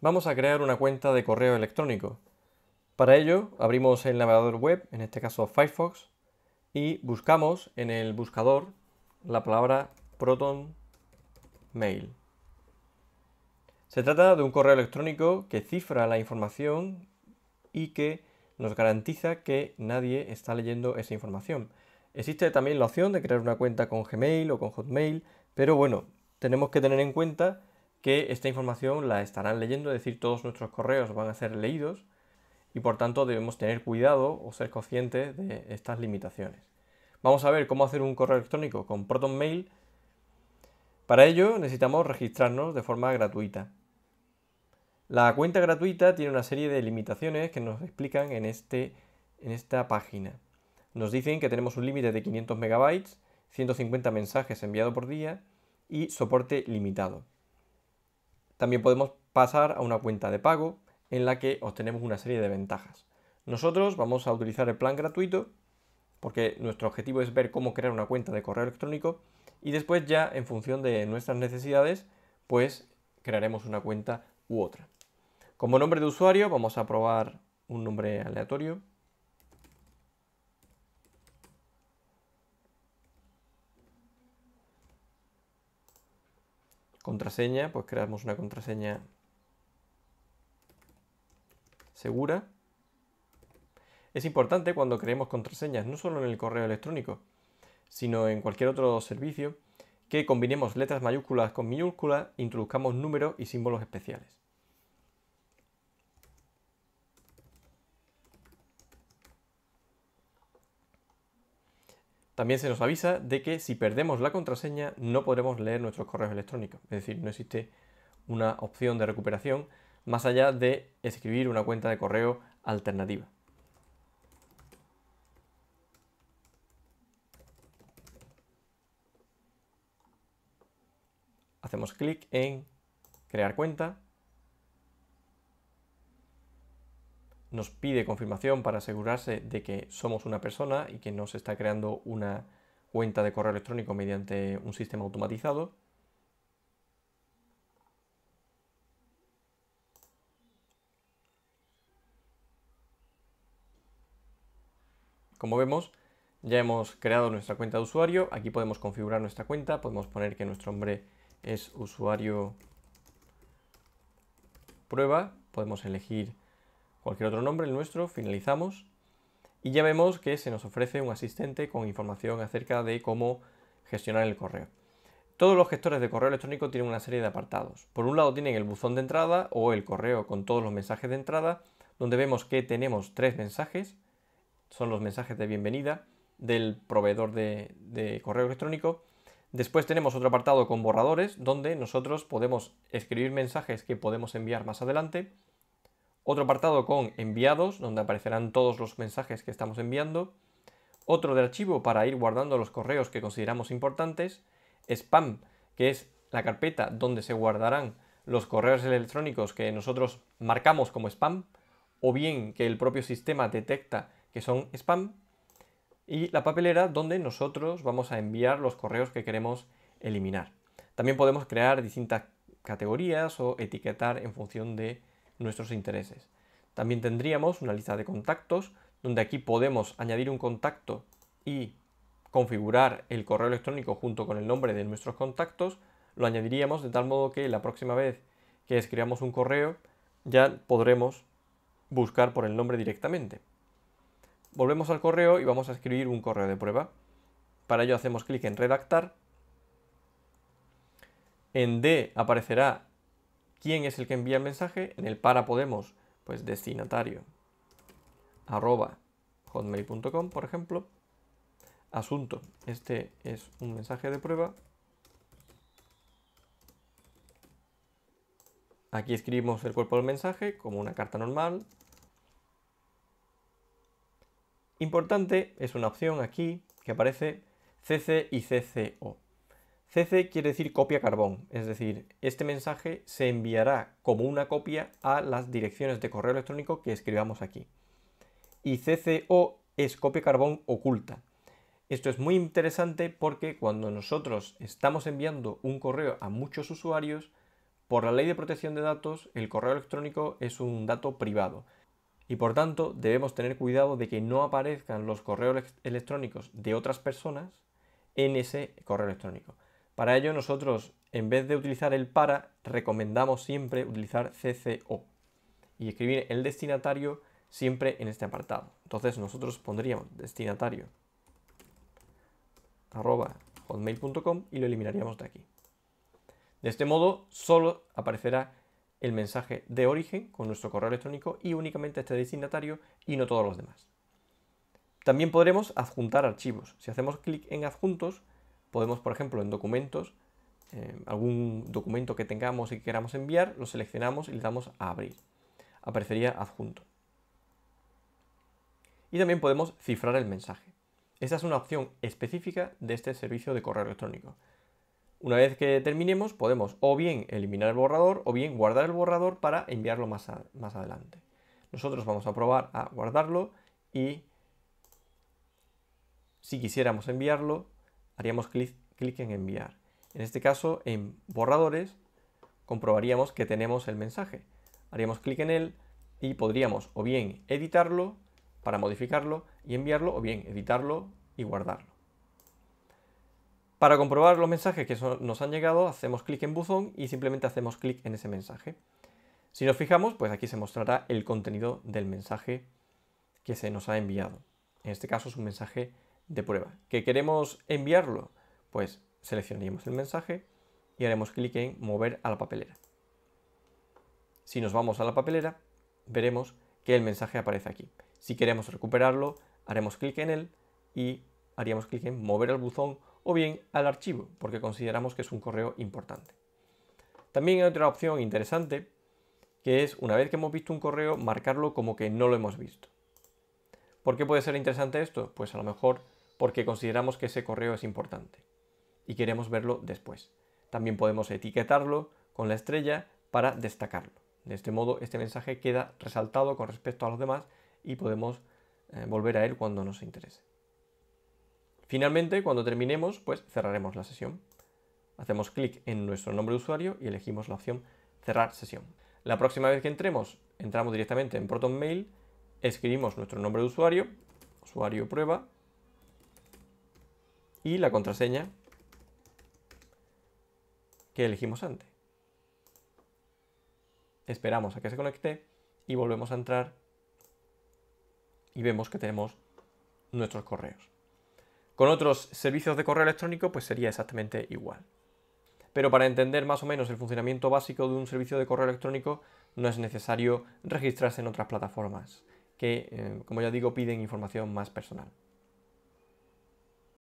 vamos a crear una cuenta de correo electrónico. Para ello, abrimos el navegador web, en este caso Firefox, y buscamos en el buscador la palabra Proton Mail. Se trata de un correo electrónico que cifra la información y que nos garantiza que nadie está leyendo esa información. Existe también la opción de crear una cuenta con Gmail o con Hotmail, pero bueno, tenemos que tener en cuenta que esta información la estarán leyendo, es decir, todos nuestros correos van a ser leídos y por tanto debemos tener cuidado o ser conscientes de estas limitaciones. Vamos a ver cómo hacer un correo electrónico con ProtonMail. Para ello necesitamos registrarnos de forma gratuita. La cuenta gratuita tiene una serie de limitaciones que nos explican en, este, en esta página. Nos dicen que tenemos un límite de 500 MB, 150 mensajes enviados por día y soporte limitado. También podemos pasar a una cuenta de pago en la que obtenemos una serie de ventajas. Nosotros vamos a utilizar el plan gratuito porque nuestro objetivo es ver cómo crear una cuenta de correo electrónico y después ya en función de nuestras necesidades pues crearemos una cuenta u otra. Como nombre de usuario vamos a probar un nombre aleatorio Contraseña, pues creamos una contraseña segura. Es importante cuando creemos contraseñas, no solo en el correo electrónico, sino en cualquier otro servicio, que combinemos letras mayúsculas con minúsculas, introduzcamos números y símbolos especiales. También se nos avisa de que si perdemos la contraseña no podremos leer nuestros correos electrónicos, es decir, no existe una opción de recuperación más allá de escribir una cuenta de correo alternativa. Hacemos clic en crear cuenta nos pide confirmación para asegurarse de que somos una persona y que no se está creando una cuenta de correo electrónico mediante un sistema automatizado. Como vemos, ya hemos creado nuestra cuenta de usuario. Aquí podemos configurar nuestra cuenta. Podemos poner que nuestro nombre es usuario prueba. Podemos elegir cualquier otro nombre, el nuestro, finalizamos y ya vemos que se nos ofrece un asistente con información acerca de cómo gestionar el correo. Todos los gestores de correo electrónico tienen una serie de apartados. Por un lado tienen el buzón de entrada o el correo con todos los mensajes de entrada, donde vemos que tenemos tres mensajes, son los mensajes de bienvenida del proveedor de, correo electrónico. Después tenemos otro apartado con borradores, donde nosotros podemos escribir mensajes que podemos enviar más adelante otro apartado con enviados, donde aparecerán todos los mensajes que estamos enviando. Otro de archivo para ir guardando los correos que consideramos importantes. Spam, que es la carpeta donde se guardarán los correos electrónicos que nosotros marcamos como spam, o bien que el propio sistema detecta que son spam. Y la papelera donde nosotros vamos a enviar los correos que queremos eliminar. También podemos crear distintas categorías o etiquetar en función de nuestros intereses. También tendríamos una lista de contactos, donde aquí podemos añadir un contacto y configurar el correo electrónico junto con el nombre de nuestros contactos, lo añadiríamos de tal modo que la próxima vez que escribamos un correo ya podremos buscar por el nombre directamente. Volvemos al correo y vamos a escribir un correo de prueba. Para ello hacemos clic en redactar. En D aparecerá ¿Quién es el que envía el mensaje? En el para podemos, pues destinatario, arroba hotmail.com, por ejemplo. Asunto, este es un mensaje de prueba. Aquí escribimos el cuerpo del mensaje como una carta normal. Importante es una opción aquí que aparece CC y CCO. CC quiere decir copia carbón, es decir, este mensaje se enviará como una copia a las direcciones de correo electrónico que escribamos aquí. Y CCO es copia carbón oculta. Esto es muy interesante porque cuando nosotros estamos enviando un correo a muchos usuarios, por la ley de protección de datos, el correo electrónico es un dato privado. Y por tanto, debemos tener cuidado de que no aparezcan los correos electrónicos de otras personas en ese correo electrónico. Para ello nosotros, en vez de utilizar el para, recomendamos siempre utilizar CCO y escribir el destinatario siempre en este apartado. Entonces nosotros pondríamos destinatario arroba hotmail.com y lo eliminaríamos de aquí. De este modo solo aparecerá el mensaje de origen con nuestro correo electrónico y únicamente este destinatario y no todos los demás. También podremos adjuntar archivos. Si hacemos clic en adjuntos, podemos, por ejemplo, en documentos, eh, algún documento que tengamos y que queramos enviar, lo seleccionamos y le damos a abrir. Aparecería adjunto. Y también podemos cifrar el mensaje. Esa es una opción específica de este servicio de correo electrónico. Una vez que terminemos, podemos o bien eliminar el borrador o bien guardar el borrador para enviarlo más, más adelante. Nosotros vamos a probar a guardarlo y si quisiéramos enviarlo, haríamos clic, en enviar. En este caso, en borradores, comprobaríamos que tenemos el mensaje. Haríamos clic en él y podríamos o bien editarlo para modificarlo y enviarlo, o bien editarlo y guardarlo. Para comprobar los mensajes que nos han llegado, hacemos clic en buzón y simplemente hacemos clic en ese mensaje. Si nos fijamos, pues aquí se mostrará el contenido del mensaje que se nos ha enviado. En este caso es un mensaje de prueba. ¿Que queremos enviarlo? Pues seleccionaremos el mensaje y haremos clic en mover a la papelera. Si nos vamos a la papelera, veremos que el mensaje aparece aquí. Si queremos recuperarlo, haremos clic en él y haríamos clic en mover al buzón o bien al archivo, porque consideramos que es un correo importante. También hay otra opción interesante, que es una vez que hemos visto un correo, marcarlo como que no lo hemos visto. ¿Por qué puede ser interesante esto? Pues a lo mejor porque consideramos que ese correo es importante y queremos verlo después. También podemos etiquetarlo con la estrella para destacarlo. De este modo, este mensaje queda resaltado con respecto a los demás y podemos eh, volver a él cuando nos interese. Finalmente, cuando terminemos, pues cerraremos la sesión. Hacemos clic en nuestro nombre de usuario y elegimos la opción cerrar sesión. La próxima vez que entremos, entramos directamente en Proton Mail. escribimos nuestro nombre de usuario, usuario prueba, y la contraseña que elegimos antes. Esperamos a que se conecte y volvemos a entrar y vemos que tenemos nuestros correos. Con otros servicios de correo electrónico pues sería exactamente igual. Pero para entender más o menos el funcionamiento básico de un servicio de correo electrónico no es necesario registrarse en otras plataformas que, eh, como ya digo, piden información más personal.